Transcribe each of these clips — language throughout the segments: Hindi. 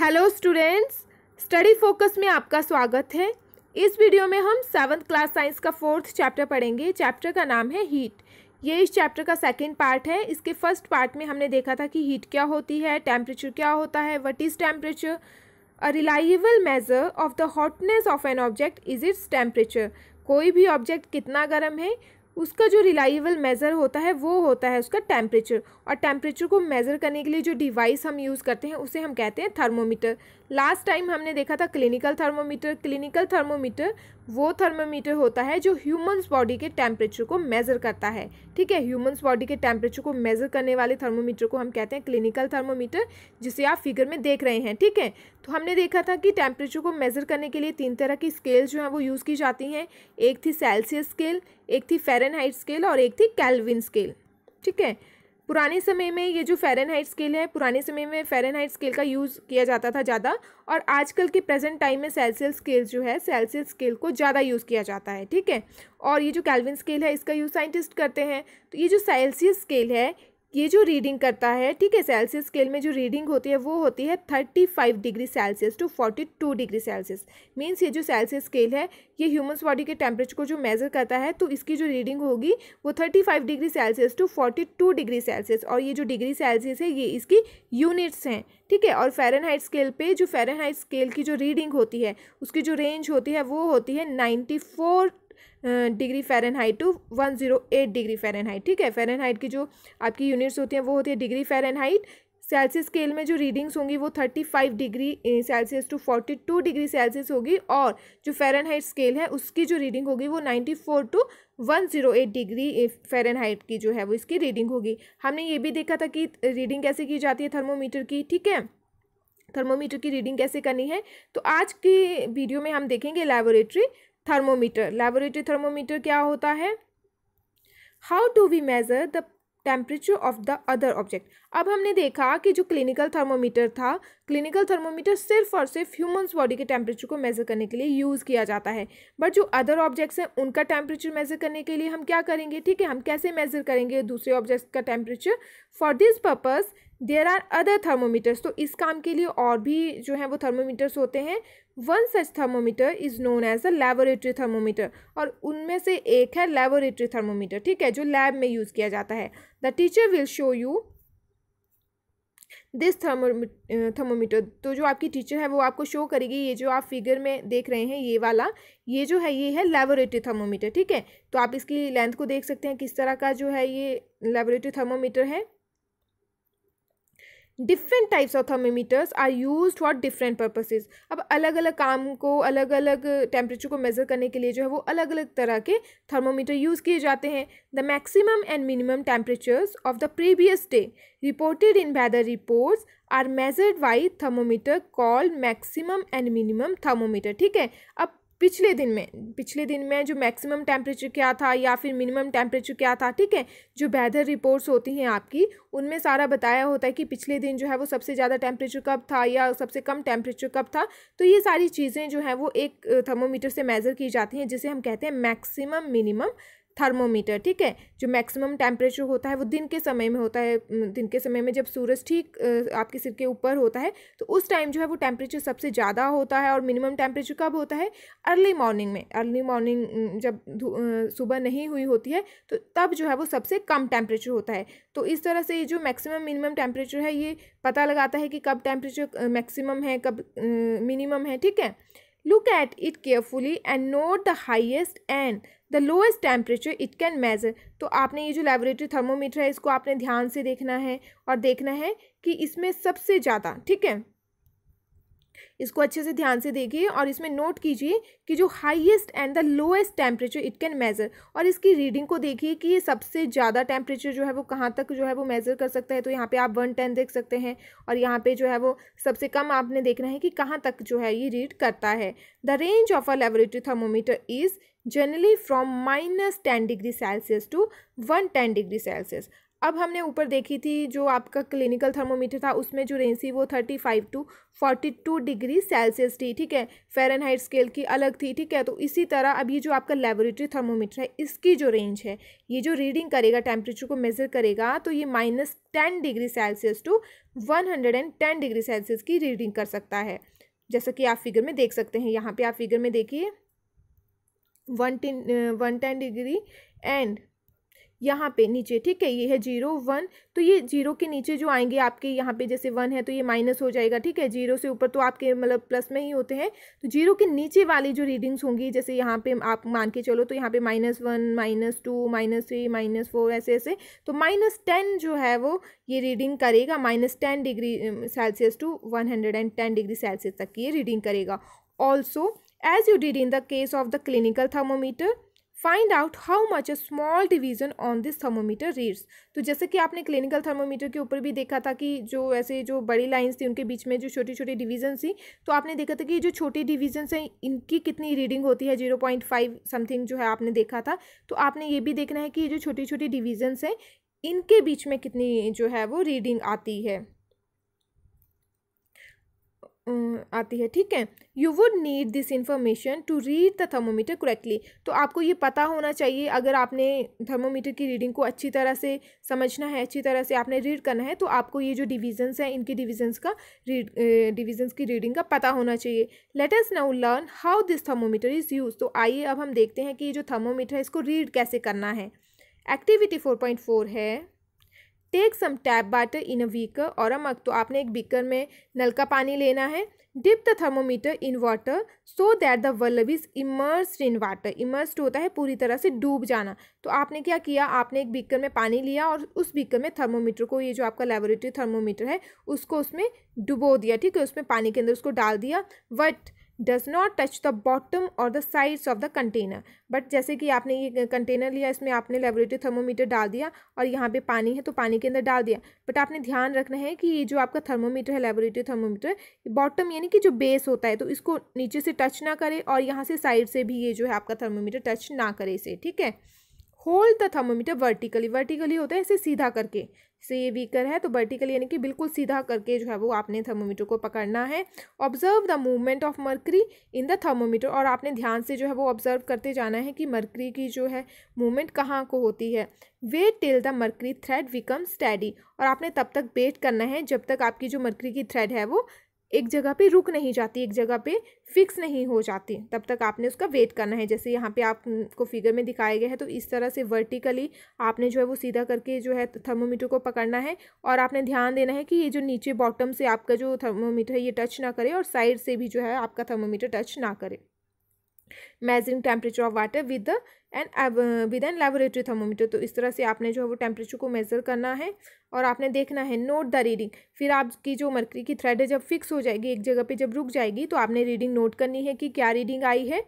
हेलो स्टूडेंट्स स्टडी फोकस में आपका स्वागत है इस वीडियो में हम सेवन्थ क्लास साइंस का फोर्थ चैप्टर पढ़ेंगे चैप्टर का नाम है हीट ये इस चैप्टर का सेकंड पार्ट है इसके फर्स्ट पार्ट में हमने देखा था कि हीट क्या होती है टेम्परेचर क्या होता है what is temperature a reliable measure of the hotness of an object is its temperature कोई भी ऑब्जेक्ट कितना गर्म है उसका जो रिलाइबल मेज़र होता है वो होता है उसका टेम्परेचर और टेम्परेचर को मेज़र करने के लिए जो डिवाइस हम यूज़ करते हैं उसे हम कहते हैं थर्मोमीटर लास्ट टाइम हमने देखा था क्लिनिकल थर्मोमीटर क्लिनिकल थर्मोमीटर वो थर्मोमीटर होता है जो ह्यूमंस बॉडी के टेम्परेचर को मेज़र करता है ठीक है ह्यूमंस बॉडी के टेम्परेचर को मेज़र करने वाले थर्मोमीटर को हम कहते हैं क्लिनिकल थर्मोमीटर जिसे आप फिगर में देख रहे हैं ठीक है तो हमने देखा था कि टेम्परेचर को मेज़र करने के लिए तीन तरह की स्केल जो हैं वो यूज़ की जाती हैं एक थी सेल्सियस स्केल एक थी फ़ारेनहाइट स्केल और एक थी कैलविन स्केल ठीक है पुराने समय में ये जो फ़ेरन हाइट स्केल है पुराने समय में फ़ेरन हाइट स्केल का यूज़ किया जाता था ज़्यादा और आजकल के प्रेजेंट टाइम में सेल्सियस स्केल जो है सेल्सियस स्केल को ज़्यादा यूज़ किया जाता है ठीक है और ये जो कैलविन स्केल है इसका यूज़ साइंटिस्ट करते हैं तो ये जो सेल्सियस स्केल है ये जो रीडिंग करता है ठीक है सेल्सियस स्केल में जो रीडिंग होती है वो होती है thirty five degree Celsius to forty two degree Celsius means ये जो सेल्सियस स्केल है ये ह्यूमन्स बॉडी के टेम्परेचर को जो मेज़र करता है तो इसकी जो रीडिंग होगी वो thirty five degree Celsius to forty two degree Celsius और ये जो डिग्री सेल्सियस है ये इसकी यूनिट्स हैं ठीक है और फेरन स्केल पर जो फेरन स्केल की जो रीडिंग होती है उसकी जो रेंज होती है वो होती है ninety four degree Fahrenheit to one zero eight degree Fahrenheit ठीक है फ़ारेनहाइट की जो आपकी यूनिट्स होती हैं वो होती है डिग्री फ़ारेनहाइट सेल्सियस स्केल में जो रीडिंग्स होंगी वो thirty five degree Celsius to forty two degree Celsius होगी और जो फ़ारेनहाइट स्केल है उसकी जो रीडिंग होगी वो ninety four to one zero eight degree Fahrenheit की जो है वो इसकी रीडिंग होगी हमने ये भी देखा था कि रीडिंग कैसे की जाती है थर्मोमीटर की ठीक है थर्मोमीटर की रीडिंग कैसे करनी है तो आज की वीडियो में हम देखेंगे लेबोरेटरी थर्मोमीटर लेबोरेटरी थर्मोमीटर क्या होता है how do we measure the temperature of the other object अब हमने देखा कि जो क्लिनिकल थर्मोमीटर था क्लिनिकल थर्मोमीटर सिर्फ और सिर्फ ह्यूमन्स बॉडी के टेम्परेचर को मेज़र करने के लिए यूज़ किया जाता है बट जो अदर ऑब्जेक्ट्स हैं उनका टेम्परेचर मेज़र करने के लिए हम क्या करेंगे ठीक है हम कैसे मेज़र करेंगे दूसरे ऑब्जेक्ट्स का temperature for this purpose there are other thermometers तो इस काम के लिए और भी जो है वो थर्मोमीटर्स होते हैं one such thermometer is known as a laboratory thermometer और उनमें से एक है लेबोरेटरी थर्मोमीटर ठीक है जो लैब में यूज़ किया जाता है the teacher will show you this thermo thermometer तो जो आपकी टीचर है वो आपको शो करेगी ये जो आप फिगर में देख रहे हैं ये वाला ये जो है ये है लेबोरेटरी थर्मोमीटर ठीक है तो आप इसकी लेंथ को देख सकते हैं किस तरह का जो है ये लेबोरेटरी थर्मोमीटर है different types of thermometers are used for different purposes अब अलग अलग काम को अलग अलग टेम्परेचर को मेज़र करने के लिए जो है वो अलग अलग तरह के थर्मोमीटर यूज़ किए जाते हैं the maximum and minimum temperatures of the previous day reported in weather reports are measured by thermometer called maximum and minimum thermometer ठीक है अब पिछले दिन में पिछले दिन में जो मैक्सिमम टेम्परेचर क्या था या फिर मिनिमम टेम्परेचर क्या था ठीक है जो वेदर रिपोर्ट्स होती हैं आपकी उनमें सारा बताया होता है कि पिछले दिन जो है वो सबसे ज़्यादा टेम्परेचर कब था या सबसे कम टेम्परेचर कब था तो ये सारी चीज़ें जो हैं वो एक थर्मोमीटर से मेज़र की जाती हैं जिसे हम कहते हैं मैक्सिमम मिनिमम थर्मोमीटर ठीक है जो मैक्सिमम टेम्परेचर होता है वो दिन के समय में होता है दिन के समय में जब सूरज ठीक आपके सिर के ऊपर होता है तो उस टाइम जो है वो टेम्परेचर सबसे ज़्यादा होता है और मिनिमम टेम्परेचर कब होता है अर्ली मॉर्निंग में अर्ली मॉर्निंग जब सुबह नहीं हुई होती है तो तब जो है वो सबसे कम टेम्परेचर होता है तो इस तरह से ये जो मैक्सिमम मिनिमम टेम्परेचर है ये पता लगाता है कि कब टेम्परेचर मैक्सिमम है कब मिनिमम है ठीक है Look at it carefully and note the highest and the lowest temperature it can measure. तो आपने ये जो laboratory thermometer है इसको आपने ध्यान से देखना है और देखना है कि इसमें सबसे ज़्यादा ठीक है इसको अच्छे से ध्यान से देखिए और इसमें नोट कीजिए कि जो highest and the lowest temperature it can measure और इसकी रीडिंग को देखिए कि ये सबसे ज़्यादा टेम्परेचर जो है वो कहाँ तक जो है वो मेज़र कर सकता है तो यहाँ पे आप वन टेन देख सकते हैं और यहाँ पे जो है वो सबसे कम आपने देखना है कि कहाँ तक जो है ये रीड करता है the range of a laboratory thermometer is generally from minus ten degree Celsius to one ten degree Celsius अब हमने ऊपर देखी थी जो आपका क्लिनिकल थर्मोमीटर था उसमें जो रेंज थी वो thirty five to forty two degree Celsius थी ठीक है फेरनहाइट स्केल की अलग थी ठीक है तो इसी तरह अब ये जो आपका लेबोरेटरी थर्मोमीटर है इसकी जो रेंज है ये जो रीडिंग करेगा टेम्परेचर को मेज़र करेगा तो ये minus ten degree Celsius to one hundred and ten degree Celsius की रीडिंग कर सकता है जैसा कि आप फिगर में देख सकते हैं यहाँ पर आप फिगर में देखिए one ten one ten degree and यहाँ पे नीचे ठीक है ये है जीरो वन तो ये जीरो के नीचे जो आएंगे आपके यहाँ पे जैसे वन है तो ये माइनस हो जाएगा ठीक है जीरो से ऊपर तो आपके मतलब प्लस में ही होते हैं तो जीरो के नीचे वाली जो रीडिंग्स होंगी जैसे यहाँ पे आप मान के चलो तो यहाँ पे minus one minus two minus three minus four ऐसे ऐसे तो माइनस टेन जो है वो ये रीडिंग करेगा minus ten degree Celsius to one hundred and ten degree Celsius तक की ये रीडिंग करेगा also as you did in the case of the clinical thermometer find out how much a small division on this thermometer reads तो जैसे कि आपने क्लिनिकल थर्मोमीटर के ऊपर भी देखा था कि जो ऐसे जो बड़ी लाइंस थी उनके बीच में जो छोटी छोटी डिवीजन थी तो आपने देखा था कि जो छोटी डिवीजन्स हैं इनकी कितनी रीडिंग होती है जीरो पॉइंट फाइव समथिंग जो है आपने देखा था तो आपने ये भी देखना है कि ये जो छोटी छोटी डिवीजन्स हैं इनके बीच में कितनी जो है वो रीडिंग आती है आती है ठीक है you would need this information to read the thermometer correctly तो आपको ये पता होना चाहिए अगर आपने थर्मोमीटर की रीडिंग को अच्छी तरह से समझना है अच्छी तरह से आपने रीड करना है तो आपको ये जो डिविजन्स हैं इनके डिविजन्स का रीड डिविजन्स की रीडिंग का पता होना चाहिए let us now learn how this thermometer is used तो आइए अब हम देखते हैं कि ये जो थर्मोमीटर है इसको रीड कैसे करना है एक्टिविटी फोर पॉइंट फोर है take some tap water in a beaker और अ मग तो आपने एक बीकर में नल का पानी लेना है dip the thermometer in water so that the वल्लभ is immersed in water immersed होता है पूरी तरह से डूब जाना तो आपने क्या किया आपने एक बीकर में पानी लिया और उस बीकर में थर्मोमीटर को ये जो आपका लेबोरेटरी थर्मोमीटर है उसको उसमें डुबो दिया ठीक है उसमें पानी के अंदर उसको डाल दिया but does not touch the bottom और the sides of the container but जैसे कि आपने ये कंटेनर लिया इसमें आपने लेबोरेटरी थर्मोमीटर डाल दिया और यहाँ पे पानी है तो पानी के अंदर डाल दिया बट आपने ध्यान रखना है कि ये जो आपका थर्मोमीटर है लेबोरेटरी थर्मोमीटर बॉटम यानी कि जो बेस होता है तो इसको नीचे से टच ना करे और यहाँ से साइड से भी ये जो है आपका थर्मोमीटर टच ना करे इसे ठीक है hold the thermometer vertically vertically होता है इसे सीधा करके जैसे ये वीकर है तो वर्टिकली यानी कि बिल्कुल सीधा करके जो है वो आपने थर्मोमीटर को पकड़ना है observe the movement of mercury in the thermometer और आपने ध्यान से जो है वो ऑब्जर्व करते जाना है कि मर्करी की जो है मूवमेंट कहाँ को होती है wait till the mercury thread become steady और आपने तब तक वेट करना है जब तक आपकी जो मर्करी की थ्रेड है वो एक जगह पे रुक नहीं जाती एक जगह पे फिक्स नहीं हो जाती तब तक आपने उसका वेट करना है जैसे यहाँ पे आपको फिगर में दिखाया गया है तो इस तरह से वर्टिकली आपने जो है वो सीधा करके जो है थर्मोमीटर को पकड़ना है और आपने ध्यान देना है कि ये जो नीचे बॉटम से आपका जो थर्मोमीटर है ये टच ना करे और साइड से भी जो है आपका थर्मोमीटर टच ना करे measuring temperature of water with the end with an laboratory thermometer तो इस तरह से आपने जो है वो टेम्परेचर को मेज़र करना है और आपने देखना है नोट द रीडिंग फिर आपकी जो मरकरी की थ्रेड है जब फिक्स हो जाएगी एक जगह पे जब रुक जाएगी तो आपने रीडिंग नोट करनी है कि क्या रीडिंग आई है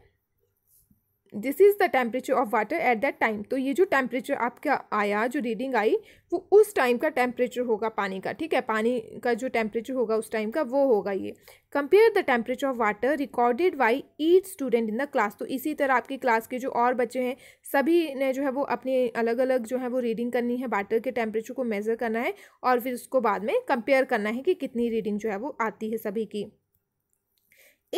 this is the temperature of water at that time तो ये जो टेम्परेचर आपका आया जो रीडिंग आई वो उस टाइम का टेम्परेचर होगा पानी का ठीक है पानी का जो टेम्परेचर होगा उस टाइम का वो होगा ये compare the temperature of water recorded by each student in the class तो इसी तरह आपकी क्लास के जो और बच्चे हैं सभी ने जो है वो अपने अलग अलग जो है वो रीडिंग करनी है वाटर के टेम्परेचर को मेज़र करना है और फिर उसको बाद में कंपेयर करना है कि कितनी रीडिंग जो है वो आती है सभी की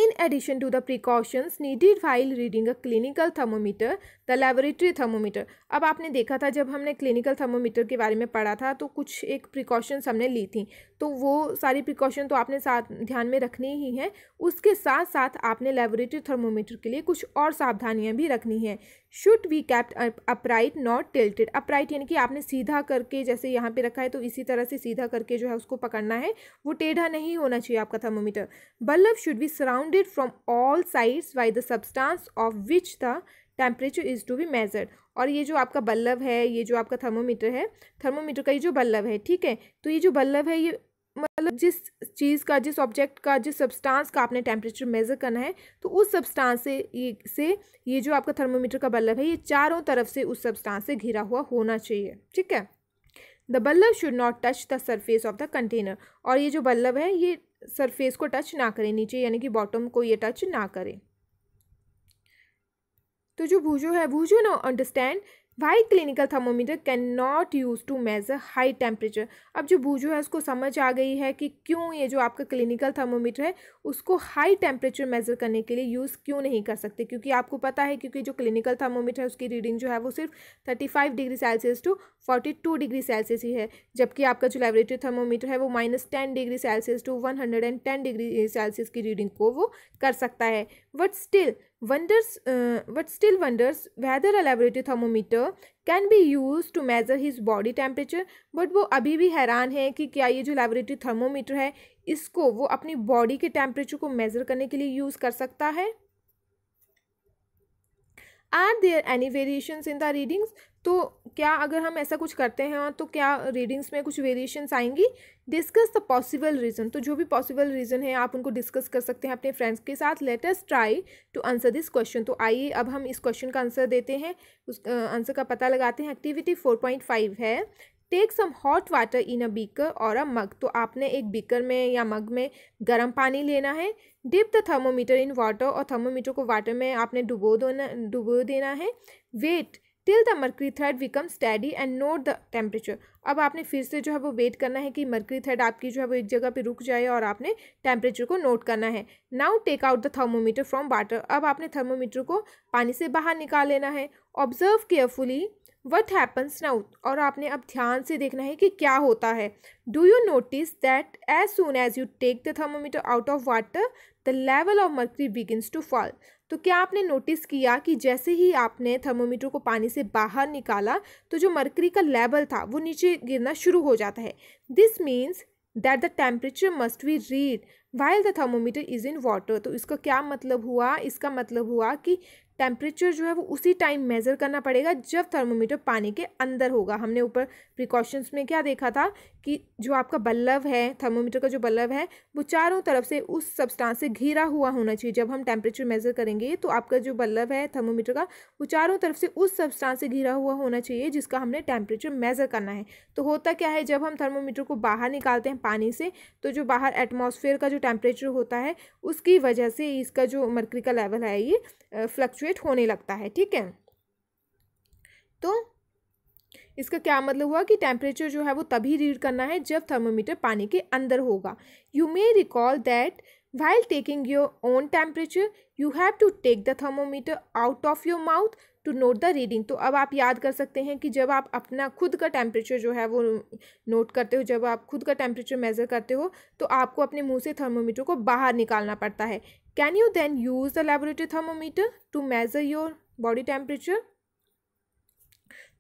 In addition to the precautions needed while reading a clinical thermometer, the laboratory thermometer. अब आपने देखा था जब हमने क्लिनिकल थर्मोमीटर के बारे में पढ़ा था तो कुछ एक प्रिकॉशंस हमने ली थी तो वो सारी प्रिकॉशन तो आपने साथ ध्यान में रखनी ही हैं उसके साथ साथ आपने लेबोरेटरी थर्मोमीटर के लिए कुछ और सावधानियां भी रखनी हैं should we kept upright not tilted upright यानी कि आपने सीधा करके जैसे यहाँ पे रखा है तो इसी तरह से सीधा करके जो है उसको पकड़ना है वो टेढ़ा नहीं होना चाहिए आपका thermometer bulb should be surround surrounded from all sides by the substance of which the temperature is to be measured और ये जो आपका बल्लभ है ये जो आपका थर्मोमीटर है थर्मोमीटर का ये जो बल्लभ है ठीक है तो ये जो बल्लभ है ये मतलब जिस चीज़ का जिस ऑब्जेक्ट का जिस सब्सटेंस का आपने टेम्परेचर मेज़र करना है तो उस सब्सटेंस से ये से ये जो आपका थर्मोमीटर का बल्लभ है ये चारों तरफ से उस सब्सटेंस से घिरा हुआ होना चाहिए ठीक है the bulb should not touch the surface of the container और ये जो बल्लभ है ये सरफेस को टच ना करें नीचे यानी कि बॉटम को ये टच ना करें तो जो भूजो है Boojho no understand why clinical thermometer can not use to measure high temperature अब जो बूझो है उसको समझ आ गई है कि क्यों ये जो आपका क्लिनिकल थर्मोमीटर है उसको हाई टेम्परेचर मेज़र करने के लिए यूज़ क्यों नहीं कर सकते क्योंकि आपको पता है क्योंकि जो क्लिनिकल थर्मोमीटर है उसकी रीडिंग जो है वो सिर्फ thirty five degree Celsius to forty two degree Celsius ही है जबकि आपका जो लेबोरेटरी थर्मोमीटर है वो minus ten degree Celsius to one hundred and ten degree Celsius की रीडिंग को वो कर सकता है but still wonders uh, but still wonders whether a laboratory thermometer can be used to measure his body temperature but वो अभी भी हैरान है कि क्या ये जो laboratory thermometer है इसको वो अपनी body के temperature को measure करने के लिए use कर सकता है are there any variations in the readings तो क्या अगर हम ऐसा कुछ करते हैं तो क्या रीडिंग्स में कुछ वेरिएशंस आएंगी डिस्कस द पॉसिबल रीज़न तो जो भी पॉसिबल रीज़न है आप उनको डिस्कस कर सकते हैं अपने फ्रेंड्स के साथ let us try to answer this question तो आइए अब हम इस क्वेश्चन का आंसर देते हैं उस आंसर का पता लगाते हैं एक्टिविटी फोर पॉइंट फाइव है take some hot water in a beaker और अ मग तो आपने एक बीकर में या मग में गर्म पानी लेना है dip the thermometer in water और थर्मोमीटर को वाटर में आपने डुबो देना डुबो देना है wait till the mercury thread become steady and note the temperature अब आपने फिर से जो है वो वेट करना है कि मर्करी थ्रेड आपकी जो है वो एक जगह पे रुक जाए और आपने टेम्परेचर को नोट करना है now take out the thermometer from water अब आपने थर्मोमीटर को पानी से बाहर निकाल लेना है observe carefully what happens now और आपने अब ध्यान से देखना है कि क्या होता है do you notice that as soon as you take the thermometer out of water the level of mercury begins to fall तो क्या आपने नोटिस किया कि जैसे ही आपने थर्मोमीटर को पानी से बाहर निकाला तो जो मर्करी का लेवल था वो नीचे गिरना शुरू हो जाता है this means that the temperature must we read while the thermometer is in water तो इसका क्या मतलब हुआ इसका मतलब हुआ कि टेम्परेचर जो है वो उसी टाइम मेज़र करना पड़ेगा जब थर्मोमीटर पानी के अंदर होगा हमने ऊपर प्रिकॉशंस में क्या देखा था कि जो आपका बल्लभ है थर्मोमीटर का जो बल्लभ है वो चारों तरफ से उस सब्सटेंस से घिरा हुआ होना चाहिए जब हम टेम्परेचर मेज़र करेंगे तो आपका जो बल्लभ है थर्मोमीटर का वो चारों तरफ से उस सब्सटेंस से घिरा हुआ होना चाहिए जिसका हमने टेम्परेचर मेज़र करना है तो होता क्या है जब हम थर्मोमीटर को बाहर निकालते हैं पानी से तो जो बाहर एटमोसफेयर का जो टेम्परेचर होता है उसकी वजह से इसका जो मर्करी का लेवल है ये फ्लक्चुएट होने लगता है ठीक है तो इसका क्या मतलब हुआ कि टेम्परेचर जो है वो तभी रीड करना है जब थर्मोमीटर पानी के अंदर होगा you may recall that while taking your own temperature you have to take the thermometer out of your mouth to note the reading तो अब आप याद कर सकते हैं कि जब आप अपना खुद का टेम्परेचर जो है वो नोट करते हो जब आप खुद का टेम्परेचर मेज़र करते हो तो आपको अपने मुंह से थर्मोमीटर को बाहर निकालना पड़ता है can you then use the laboratory thermometer to measure your body temperature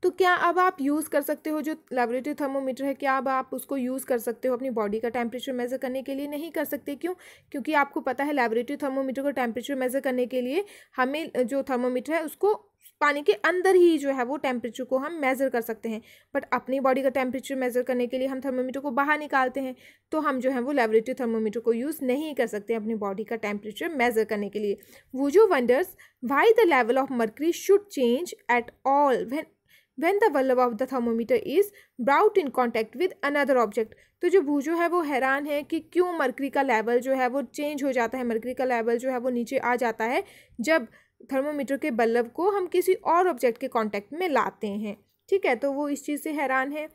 तो क्या अब आप यूज़ कर सकते हो जो लेबोरेटरी थर्मोमीटर है क्या अब आप उसको यूज़ कर सकते हो अपनी बॉडी का टेम्परेचर मेज़र करने के लिए नहीं कर सकते क्यों क्योंकि आपको पता है लेबोरेटरी थर्मोमीटर का टेम्परेचर मेज़र करने के लिए हमें जो थर्मोमीटर है उसको पानी के अंदर ही जो है वो टेम्परेचर को हम मेज़र कर सकते हैं बट अपनी बॉडी का टेम्परेचर मेज़र करने के लिए हम थर्मोमीटर को बाहर निकालते हैं तो हम जो है वो लेबोरेटरी थर्मोमीटर को यूज़ नहीं कर सकते अपनी बॉडी का टेम्परेचर मेज़र करने के लिए वो जो wonders why the level of mercury should change at all when when the वल्लभ of the thermometer is brought in contact with another object तो जो भूजो है वो हैरान है कि क्यों मरकरी का लेवल जो है वो चेंज हो जाता है मरकरी का लेवल जो है वो नीचे आ जाता है जब थर्मोमीटर के बल्लभ को हम किसी और ऑब्जेक्ट के कॉन्टैक्ट में लाते हैं ठीक है तो वो इस चीज़ से हैरान है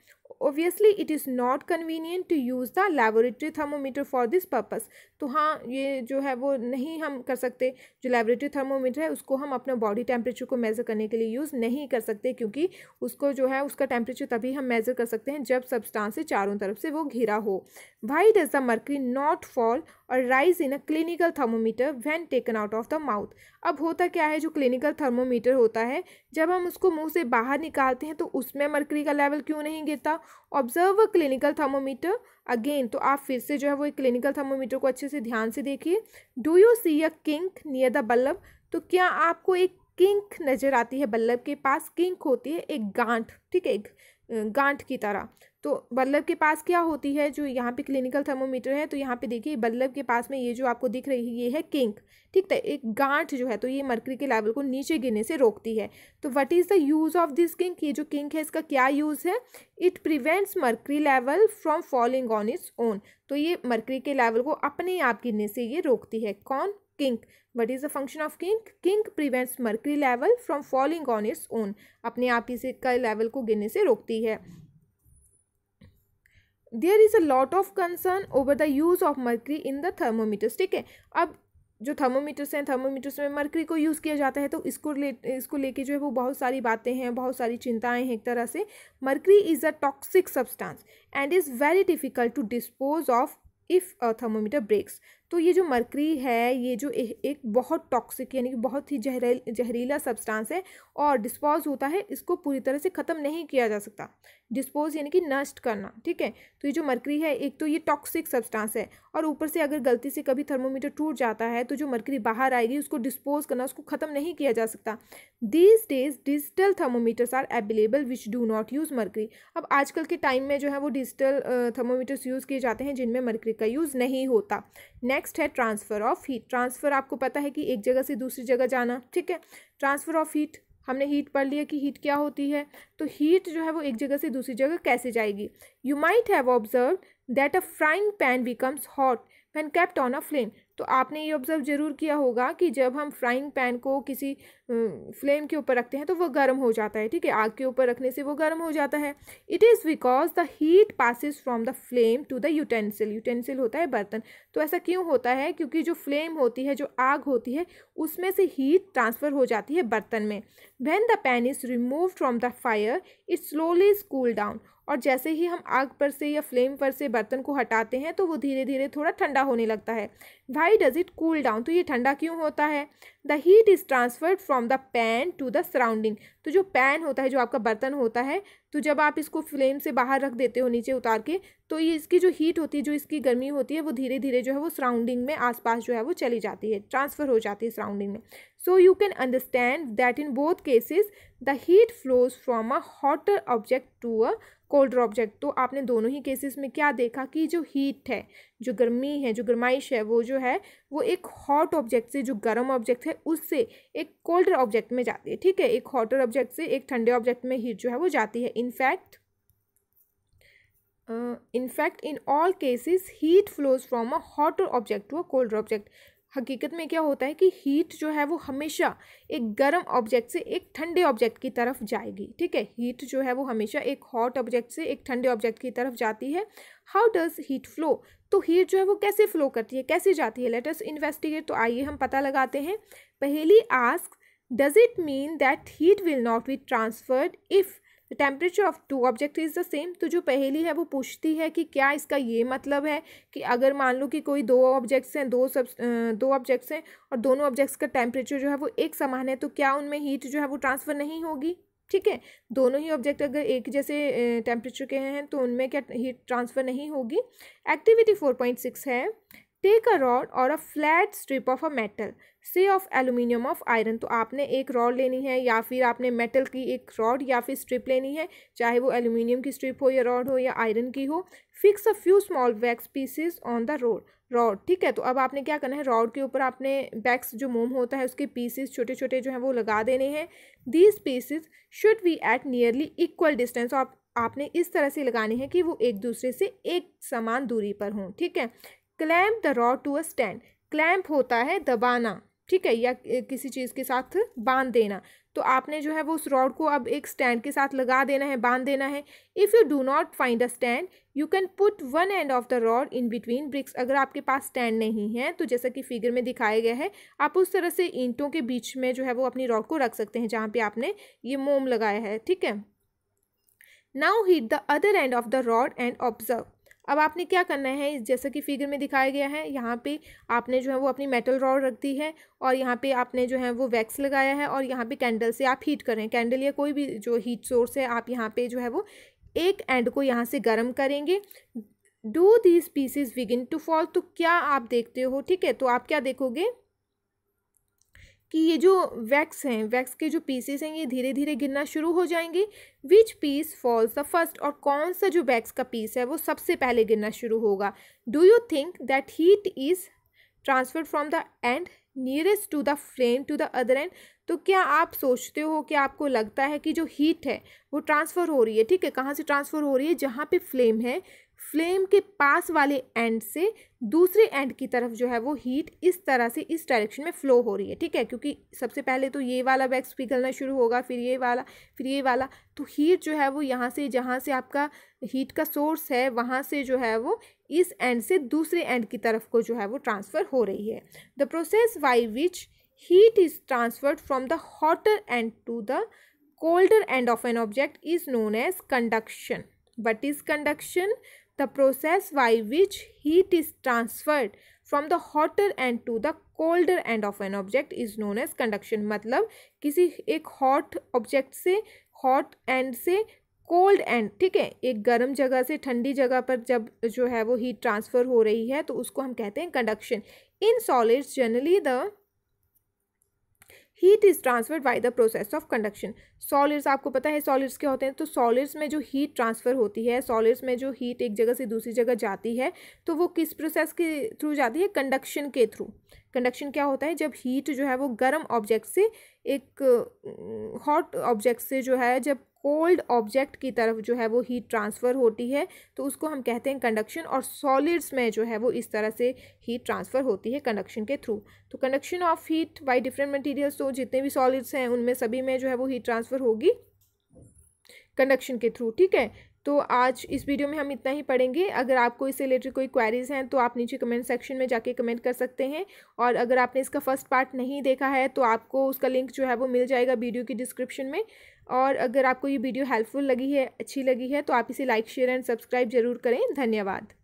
obviously it is not convenient to use the laboratory thermometer for this purpose तो हाँ ये जो है वो नहीं हम कर सकते जो laboratory thermometer है उसको हम अपना body temperature को measure करने के लिए use नहीं कर सकते क्योंकि उसको जो है उसका temperature तभी हम measure कर सकते हैं जब substance से चारों तरफ से वो घिरा हो why does the mercury not fall और rise in a clinical thermometer when taken out of the mouth अब होता क्या है जो क्लिनिकल थर्मोमीटर होता है जब हम उसको मुंह से बाहर निकालते हैं तो उसमें मरकरी का लेवल क्यों नहीं गिरता observe a clinical thermometer again तो आप फिर से जो है वो एक क्लिनिकल थर्मोमीटर को अच्छे से ध्यान से देखिए do you see a kink near the bulb तो क्या आपको एक किंक नज़र आती है बल्लब के पास किंक होती है एक गांठ ठीक है एक गांठ की तरह तो बल्लभ के पास क्या होती है जो यहाँ पे क्लिनिकल थर्मोमीटर है तो यहाँ पे देखिए बल्लभ के पास में ये जो आपको दिख रही है ये है किंक ठीक है तो एक गांठ जो है तो ये मरकरी के लेवल को नीचे गिरने से रोकती है तो what is the use of this kink ये जो किंक है इसका क्या यूज़ है it prevents mercury level from falling on its own तो ये मरकरी के लेवल को अपने आप गिरने से ये रोकती है कौन kink what is the function of kink kink prevents mercury level from falling on its own अपने आप इसे का लेवल को गिरने से रोकती है there is a lot of concern over the use of mercury in the thermometers ठीक है अब जो थर्मोमीटर्स हैं थर्मोमीटर्स में मर्करी को यूज़ किया जाता है तो इसको ले इसको लेके जो है वो बहुत सारी बातें हैं बहुत सारी चिंताएं हैं एक तरह से mercury is a toxic substance and is very difficult to dispose of if a thermometer breaks तो ये जो मरकरी है ये जो ए, एक बहुत टॉक्सिक यानी कि बहुत ही जहरील जहरीला सब्सटेंस है और डिस्पोज होता है इसको पूरी तरह से ख़त्म नहीं किया जा सकता डिस्पोज यानी कि नष्ट करना ठीक है तो ये जो मरकरी है एक तो ये टॉक्सिक सब्सटेंस है और ऊपर से अगर गलती से कभी थर्मोमीटर टूट जाता है तो जो मरकरी बाहर आएगी उसको डिस्पोज करना उसको ख़त्म नहीं किया जा सकता these days digital thermometers are available which do not use mercury अब आजकल के टाइम में जो है वो डिजिटल थर्मोमीटर्स यूज़ किए जाते हैं जिनमें मरकरी का यूज़ नहीं होता नेक्स्ट नेक्स्ट है ट्रांसफ़र ऑफ हीट ट्रांसफ़र आपको पता है कि एक जगह से दूसरी जगह जाना ठीक है ट्रांसफ़र ऑफ हीट हमने हीट पढ़ लिया कि हीट क्या होती है तो हीट जो है वो एक जगह से दूसरी जगह कैसे जाएगी you might have observe that a frying pan becomes hot when kept on a flame तो आपने ये ऑब्ज़र्व ज़रूर किया होगा कि जब हम फ्राइंग पैन को किसी फ्लेम के ऊपर रखते हैं तो वो गर्म हो जाता है ठीक है आग के ऊपर रखने से वो गर्म हो जाता है it is because the heat passes from the flame to the utensil utensil होता है बर्तन तो ऐसा क्यों होता है क्योंकि जो फ्लेम होती है जो आग होती है उसमें से हीट ट्रांसफ़र हो जाती है बर्तन में when the pan is remove from the fire it slowly स्कूल डाउन और जैसे ही हम आग पर से या फ्लेम पर से बर्तन को हटाते हैं तो वो धीरे धीरे थोड़ा ठंडा होने लगता है why does it cool down तो ये ठंडा क्यों होता है the heat is transferred from the pan to the surrounding तो जो पैन होता है जो आपका बर्तन होता है तो जब आप इसको फ्लेम से बाहर रख देते हो नीचे उतार के तो ये इसकी जो हीट होती है जो इसकी गर्मी होती है वो धीरे धीरे जो है वो सराउंडिंग में आसपास जो है वो चली जाती है ट्रांसफ़र हो जाती है सराउंडिंग में So you can understand that in both cases the heat flows from a hotter object to a colder object तो आपने दोनों ही केसेस में क्या देखा कि जो हीट है जो गर्मी है जो गर्माइश है वो जो है वो एक हॉट ऑब्जेक्ट से जो गर्म ऑब्जेक्ट है उससे एक कोल्डर ऑब्जेक्ट में जाती है ठीक है एक हॉटर ऑब्जेक्ट से एक ठंडे ऑब्जेक्ट में हीट जो है वो जाती है in fact in fact in all cases heat flows from a hotter object to a colder object हकीकत में क्या होता है कि हीट जो है वो हमेशा एक गर्म ऑब्जेक्ट से एक ठंडे ऑब्जेक्ट की तरफ जाएगी ठीक है हीट जो है वो हमेशा एक हॉट ऑब्जेक्ट से एक ठंडे ऑब्जेक्ट की तरफ जाती है हाउ डज हीट फ्लो तो हीट जो है वो कैसे फ्लो करती है कैसे जाती है लेटस इन्वेस्टिगेट तो आइए हम पता लगाते हैं Paheli ask does it mean that heat will not be transferred if the temperature of two object is the same तो जो पहली है वो पूछती है कि क्या इसका ये मतलब है कि अगर मान लो कि कोई दो ऑब्जेक्ट्स हैं दो सब दो ऑब्जेक्ट्स हैं और दोनों ऑब्जेक्ट्स का टेम्परेचर जो है वो एक समान है तो क्या उनमें हीट जो है वो ट्रांसफ़र नहीं होगी ठीक है दोनों ही ऑब्जेक्ट अगर एक जैसे टेम्परेचर के हैं तो उनमें क्या हीट ट्रांसफ़र नहीं होगी एक्टिविटी फोर पॉइंट सिक्स है टेक अ रॉड और a flat strip of a metal से ऑफ एल्यूमिनियम ऑफ आयरन तो आपने एक रॉड लेनी है या फिर आपने मेटल की एक रॉड या फिर स्ट्रिप लेनी है चाहे वो एल्यूमिनियम की स्ट्रिप हो या रॉड हो या आयरन की हो fix a few small wax pieces on the rod rod ठीक है तो अब आपने क्या करना है रॉड के ऊपर आपने वैक्स जो मोम होता है उसके पीसेस छोटे छोटे जो हैं वो लगा देने हैं these pieces should be at nearly equal distance आप आपने इस तरह से लगानी है कि वो एक दूसरे से एक समान दूरी पर हों ठीक है clamp the rod to a stand clamp होता है दबाना ठीक है या किसी चीज़ के साथ बांध देना तो आपने जो है वो उस रॉड को अब एक स्टैंड के साथ लगा देना है बांध देना है if you do not find a stand you can put one end of the rod in between bricks अगर आपके पास स्टैंड नहीं है तो जैसा कि फिगर में दिखाया गया है आप उस तरह से ईंटों के बीच में जो है वो अपनी रॉड को रख सकते हैं जहाँ पे आपने ये मोम लगाया है ठीक है now heat the other end of the rod and observe अब आपने क्या करना है जैसा कि फिगर में दिखाया गया है यहाँ पे आपने जो है वो अपनी मेटल रॉड रख दी है और यहाँ पे आपने जो है वो वैक्स लगाया है और यहाँ पे कैंडल से आप हीट करें कैंडल या कोई भी जो हीट सोर्स है आप यहाँ पे जो है वो एक एंड को यहाँ से गर्म करेंगे डू दीज पीसेज विगिन टू फॉल तो क्या आप देखते हो ठीक है तो आप क्या देखोगे कि ये जो वैक्स हैं वैक्स के जो पीसेस हैं ये धीरे धीरे गिरना शुरू हो जाएंगे which piece falls the first और कौन सा जो वैक्स का पीस है वो सबसे पहले गिरना शुरू होगा do you think that heat is transfer from the end nearest to the flame to the other end तो क्या आप सोचते हो कि आपको लगता है कि जो हीट है वो ट्रांसफ़र हो रही है ठीक है कहाँ से ट्रांसफ़र हो रही है जहाँ पे फ्लेम है फ्लेम के पास वाले एंड से दूसरे एंड की तरफ जो है वो हीट इस तरह से इस डायरेक्शन में फ्लो हो रही है ठीक है क्योंकि सबसे पहले तो ये वाला वैक्स पिघलना शुरू होगा फिर ये वाला फिर ये वाला तो हीट जो है वो यहाँ से जहाँ से आपका हीट का सोर्स है वहाँ से जो है वो इस एंड से दूसरे एंड की तरफ को जो है वो ट्रांसफ़र हो रही है the process by which heat is transferred from the hotter end to the colder end of an object is known as conduction but is conduction the process by which heat is transferred from the hotter end to the colder end of an object is known as conduction मतलब किसी एक hot object से hot end से कोल्ड एंड ठीक है एक गर्म जगह से ठंडी जगह पर जब जो है वो हीट ट्रांसफ़र हो रही है तो उसको हम कहते हैं conduction in solids generally the heat is transferred by the process of conduction solids आपको पता है सॉलिड्स क्या होते हैं तो सॉलिड्स में जो हीट ट्रांसफ़र होती है सॉलिड्स में जो हीट एक जगह से दूसरी जगह जाती है तो वो किस प्रोसेस के थ्रू जाती है कंडक्शन के थ्रू कंडक्शन क्या होता है जब हीट जो है वो गर्म ऑब्जेक्ट से एक हॉट हम्म, ऑब्जेक्ट से जो है जब कोल्ड ऑब्जेक्ट की तरफ जो है वो हीट ट्रांसफ़र होती है तो उसको हम कहते हैं कंडक्शन और सॉलिड्स में जो है वो इस तरह से हीट ट्रांसफ़र होती है कंडक्शन के थ्रू तो conduction of heat by different materials तो जितने भी सॉलिड्स हैं उनमें सभी में जो है वो हीट ट्रांसफ़र होगी कंडक्शन के थ्रू ठीक है तो आज इस वीडियो में हम इतना ही पढ़ेंगे अगर आपको इससे रिलेटेड कोई क्वेरीज हैं तो आप नीचे कमेंट सेक्शन में जाके कमेंट कर सकते हैं और अगर आपने इसका फर्स्ट पार्ट नहीं देखा है तो आपको उसका लिंक जो है वो मिल जाएगा वीडियो की डिस्क्रिप्शन में और अगर आपको ये वीडियो हेल्पफुल लगी है अच्छी लगी है तो आप इसे लाइक शेयर एंड सब्सक्राइब जरूर करें धन्यवाद